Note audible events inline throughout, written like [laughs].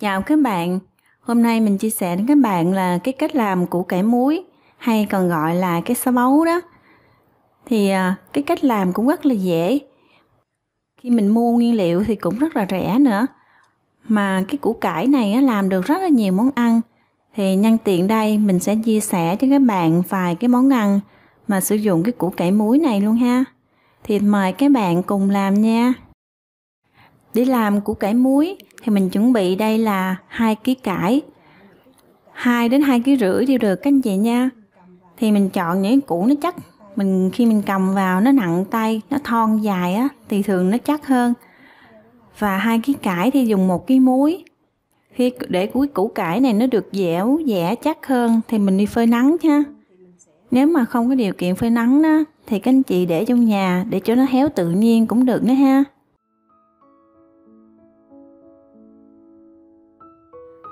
Chào các bạn, hôm nay mình chia sẻ đến các bạn là cái cách làm củ cải muối hay còn gọi là cái xá báu đó. Thì à, cái cách làm cũng rất là dễ. Khi mình mua nguyên liệu thì cũng rất là rẻ nữa. Mà cái củ cải này làm được rất là nhiều món ăn. Thì nhân tiện đây mình sẽ chia sẻ cho các bạn vài cái món ăn mà sử dụng cái củ cải muối này luôn ha. Thì mời các bạn cùng làm nha. Để làm củ cải muối thì mình chuẩn bị đây là hai ký cải 2 đến hai ký rưỡi đều được các anh chị nha thì mình chọn những củ nó chắc mình khi mình cầm vào nó nặng tay nó thon dài á thì thường nó chắc hơn và hai ký cải thì dùng một ký muối khi để cuối củ cải này nó được dẻo dẻ chắc hơn thì mình đi phơi nắng nha nếu mà không có điều kiện phơi nắng đó thì các anh chị để trong nhà để cho nó héo tự nhiên cũng được nữa ha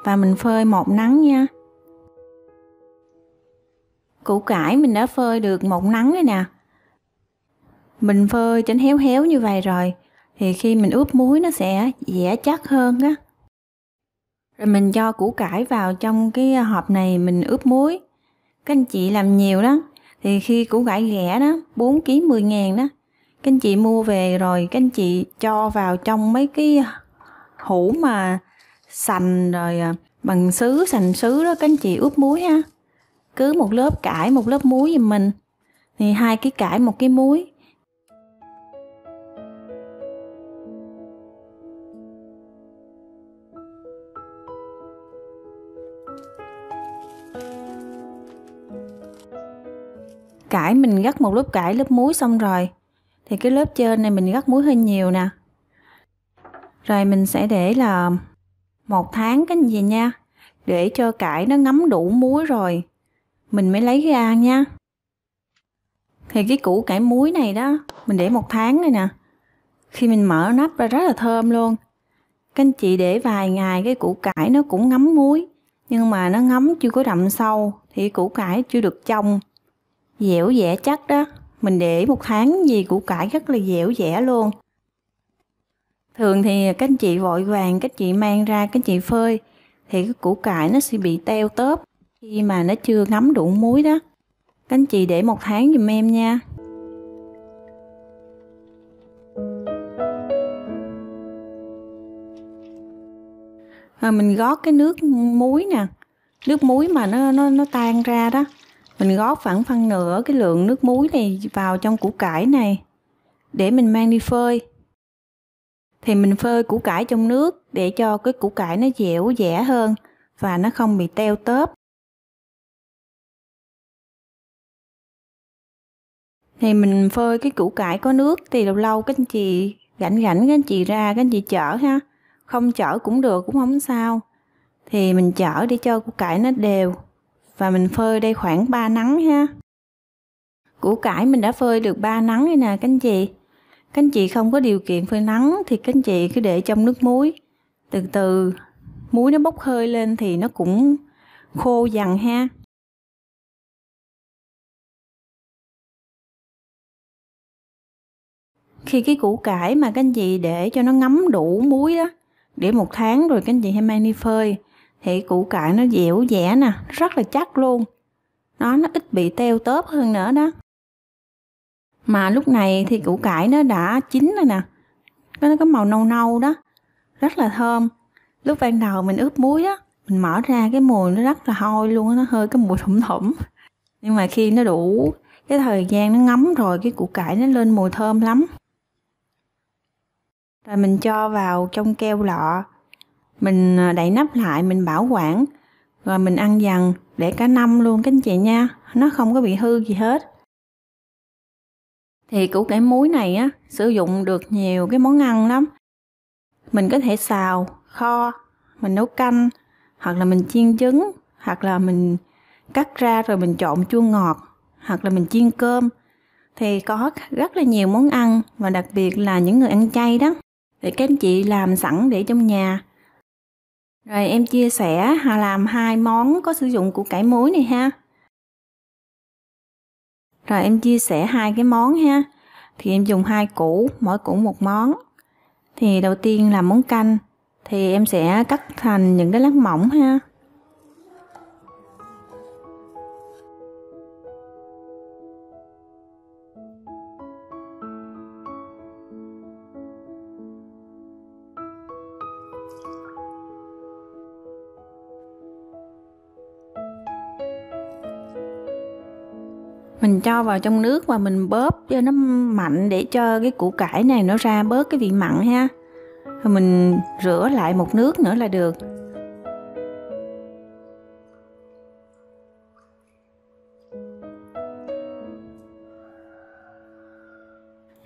và mình phơi một nắng nha củ cải mình đã phơi được một nắng rồi nè mình phơi cho nó héo héo như vậy rồi thì khi mình ướp muối nó sẽ dẻ chắc hơn á rồi mình cho củ cải vào trong cái hộp này mình ướp muối các anh chị làm nhiều đó thì khi củ cải rẻ đó 4 kg 10 ngàn đó các anh chị mua về rồi các anh chị cho vào trong mấy cái hũ mà sành rồi à, bằng sứ sành sứ đó các anh chị ướp muối ha cứ một lớp cải một lớp muối giùm mình thì hai cái cải một cái muối cải mình gắt một lớp cải lớp muối xong rồi thì cái lớp trên này mình gắt muối hơi nhiều nè rồi mình sẽ để là một tháng cái gì nha để cho cải nó ngấm đủ muối rồi mình mới lấy ra nha thì cái củ cải muối này đó mình để một tháng rồi nè khi mình mở nắp ra rất là thơm luôn các anh chị để vài ngày cái củ cải nó cũng ngấm muối nhưng mà nó ngấm chưa có đậm sâu thì củ cải chưa được trong dẻo dẻ chắc đó mình để một tháng gì củ cải rất là dẻo dẻ luôn thường thì các anh chị vội vàng các chị mang ra các chị phơi thì cái củ cải nó sẽ bị teo tớp khi mà nó chưa ngấm đủ muối đó các anh chị để một tháng giùm em nha à, mình gót cái nước muối nè nước muối mà nó nó nó tan ra đó mình gót khoảng phân nửa cái lượng nước muối này vào trong củ cải này để mình mang đi phơi thì mình phơi củ cải trong nước để cho cái củ cải nó dẻo dẻ hơn và nó không bị teo tớp. Thì mình phơi cái củ cải có nước thì lâu lâu các anh chị gảnh gảnh các anh chị ra các anh chị chở ha. Không chở cũng được cũng không sao. Thì mình chở để cho củ cải nó đều và mình phơi đây khoảng 3 nắng ha. Củ cải mình đã phơi được 3 nắng rồi nè các anh chị các anh chị không có điều kiện phơi nắng thì các anh chị cứ để trong nước muối từ từ muối nó bốc hơi lên thì nó cũng khô dần ha khi cái củ cải mà các anh chị để cho nó ngấm đủ muối đó để một tháng rồi các anh chị hay mang đi phơi thì củ cải nó dẻo dẻ nè rất là chắc luôn nó nó ít bị teo tớp hơn nữa đó mà lúc này thì củ cải nó đã chín rồi nè nó có màu nâu nâu đó rất là thơm lúc ban đầu mình ướp muối á mình mở ra cái mùi nó rất là hôi luôn nó hơi cái mùi thủng thủng nhưng mà khi nó đủ cái thời gian nó ngấm rồi cái củ cải nó lên mùi thơm lắm rồi mình cho vào trong keo lọ mình à, đậy nắp lại mình bảo quản rồi mình ăn dần để cả năm luôn các anh chị nha nó không có bị hư gì hết thì củ cải muối này á sử dụng được nhiều cái món ăn lắm mình có thể xào kho mình nấu canh hoặc là mình chiên trứng hoặc là mình cắt ra rồi mình trộn chua ngọt hoặc là mình chiên cơm thì có rất là nhiều món ăn và đặc biệt là những người ăn chay đó thì các anh chị làm sẵn để trong nhà rồi em chia sẻ làm hai món có sử dụng củ cải muối này ha rồi em chia sẻ hai cái món ha. Thì em dùng hai củ, mỗi củ một món. Thì đầu tiên là món canh thì em sẽ cắt thành những cái lát mỏng ha. mình cho vào trong nước và mình bóp cho nó mạnh để cho cái củ cải này nó ra bớt cái vị mặn ha rồi mình rửa lại một nước nữa là được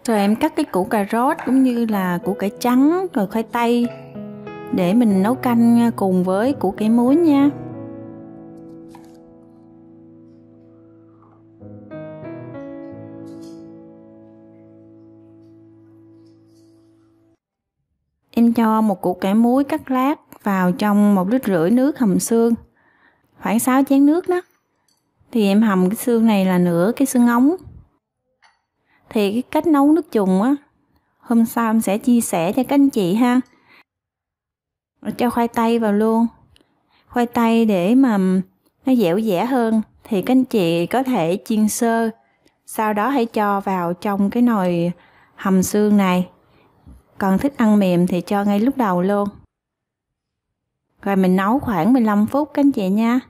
rồi em cắt cái củ cà rốt cũng như là củ cải trắng rồi khoai tây để mình nấu canh cùng với củ cải muối nha Em cho một củ cải muối cắt lát vào trong một lít rưỡi nước hầm xương khoảng 6 chén nước đó thì em hầm cái xương này là nửa cái xương ống thì cái cách nấu nước dùng á hôm sau em sẽ chia sẻ cho các anh chị ha Rồi cho khoai tây vào luôn khoai tây để mà nó dẻo dẻ hơn thì các anh chị có thể chiên sơ sau đó hãy cho vào trong cái nồi hầm xương này còn thích ăn mềm thì cho ngay lúc đầu luôn. Rồi mình nấu khoảng 15 phút các anh chị nha.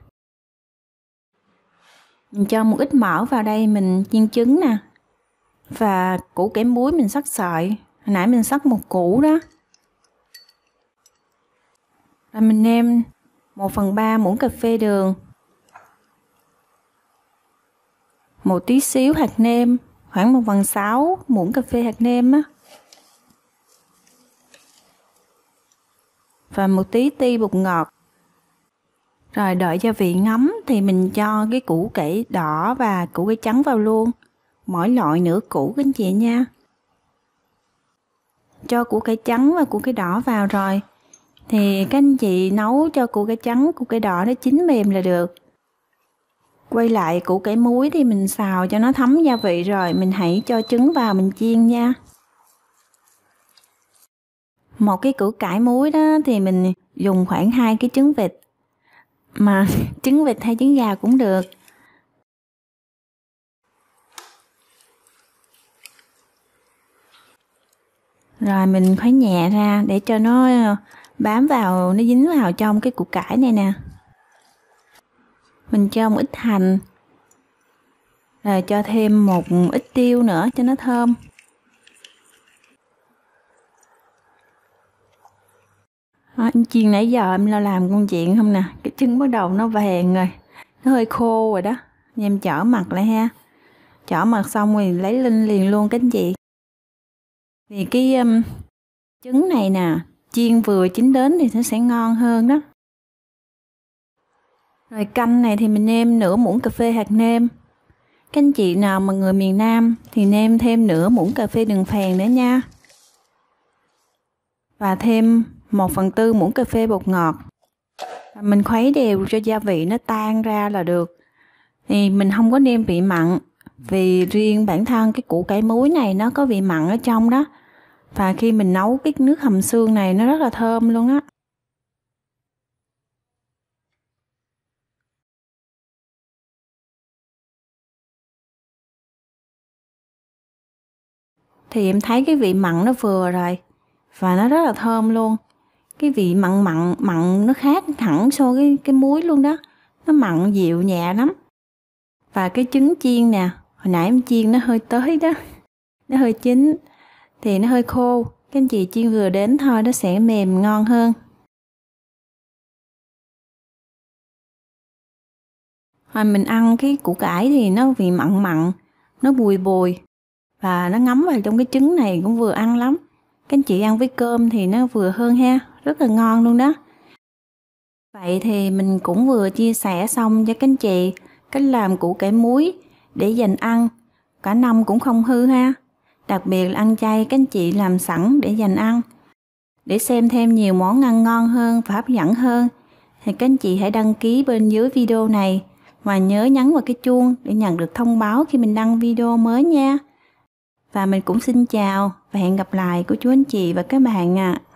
Mình cho một ít mỡ vào đây mình chiên trứng nè. Và củ kẻ muối mình sắc sợi. Hồi nãy mình sắc một củ đó. Rồi mình nêm 1 phần 3 muỗng cà phê đường. Một tí xíu hạt nêm, khoảng 1 phần 6 muỗng cà phê hạt nêm á. và một tí ti bột ngọt rồi đợi gia vị ngấm thì mình cho cái củ cải đỏ và củ cải trắng vào luôn mỗi loại nửa củ các anh chị nha cho củ cải trắng và củ cải đỏ vào rồi thì các anh chị nấu cho củ cải trắng củ cải đỏ nó chín mềm là được quay lại củ cải muối thì mình xào cho nó thấm gia vị rồi mình hãy cho trứng vào mình chiên nha một cái củ cải muối đó thì mình dùng khoảng hai cái trứng vịt mà [laughs] trứng vịt hay trứng gà cũng được rồi mình khuấy nhẹ ra để cho nó ờ, bám vào nó dính vào trong cái củ cải này nè mình cho một ít hành rồi cho thêm một ít tiêu nữa cho nó thơm à, ờ, chiên nãy giờ em lo làm công chuyện không nè cái trứng bắt đầu nó vàng rồi nó hơi khô rồi đó Nên em chở mặt lại ha chở mặt xong rồi lấy lên liền luôn các anh chị vì cái um, trứng này nè chiên vừa chín đến thì nó sẽ ngon hơn đó rồi canh này thì mình nêm nửa muỗng cà phê hạt nêm các anh chị nào mà người miền Nam thì nêm thêm nửa muỗng cà phê đường phèn nữa nha và thêm 1 phần tư muỗng cà phê bột ngọt mình khuấy đều cho gia vị nó tan ra là được thì mình không có nêm vị mặn vì riêng bản thân cái củ cải muối này nó có vị mặn ở trong đó và khi mình nấu cái nước hầm xương này nó rất là thơm luôn á thì em thấy cái vị mặn nó vừa rồi và nó rất là thơm luôn cái vị mặn mặn mặn nó khác hẳn so với cái muối luôn đó nó mặn dịu nhẹ lắm và cái trứng chiên nè hồi nãy em chiên nó hơi tới đó [laughs] nó hơi chín thì nó hơi khô các anh chị chiên vừa đến thôi nó sẽ mềm ngon hơn hồi mình ăn cái củ cải thì nó vị mặn mặn nó bùi bùi và nó ngấm vào trong cái trứng này cũng vừa ăn lắm các anh chị ăn với cơm thì nó vừa hơn ha rất là ngon luôn đó vậy thì mình cũng vừa chia sẻ xong cho các anh chị cách làm củ cải muối để dành ăn cả năm cũng không hư ha đặc biệt là ăn chay các anh chị làm sẵn để dành ăn để xem thêm nhiều món ăn ngon hơn và hấp dẫn hơn thì các anh chị hãy đăng ký bên dưới video này và nhớ nhấn vào cái chuông để nhận được thông báo khi mình đăng video mới nha. Và mình cũng xin chào và hẹn gặp lại của chú anh chị và các bạn ạ. À.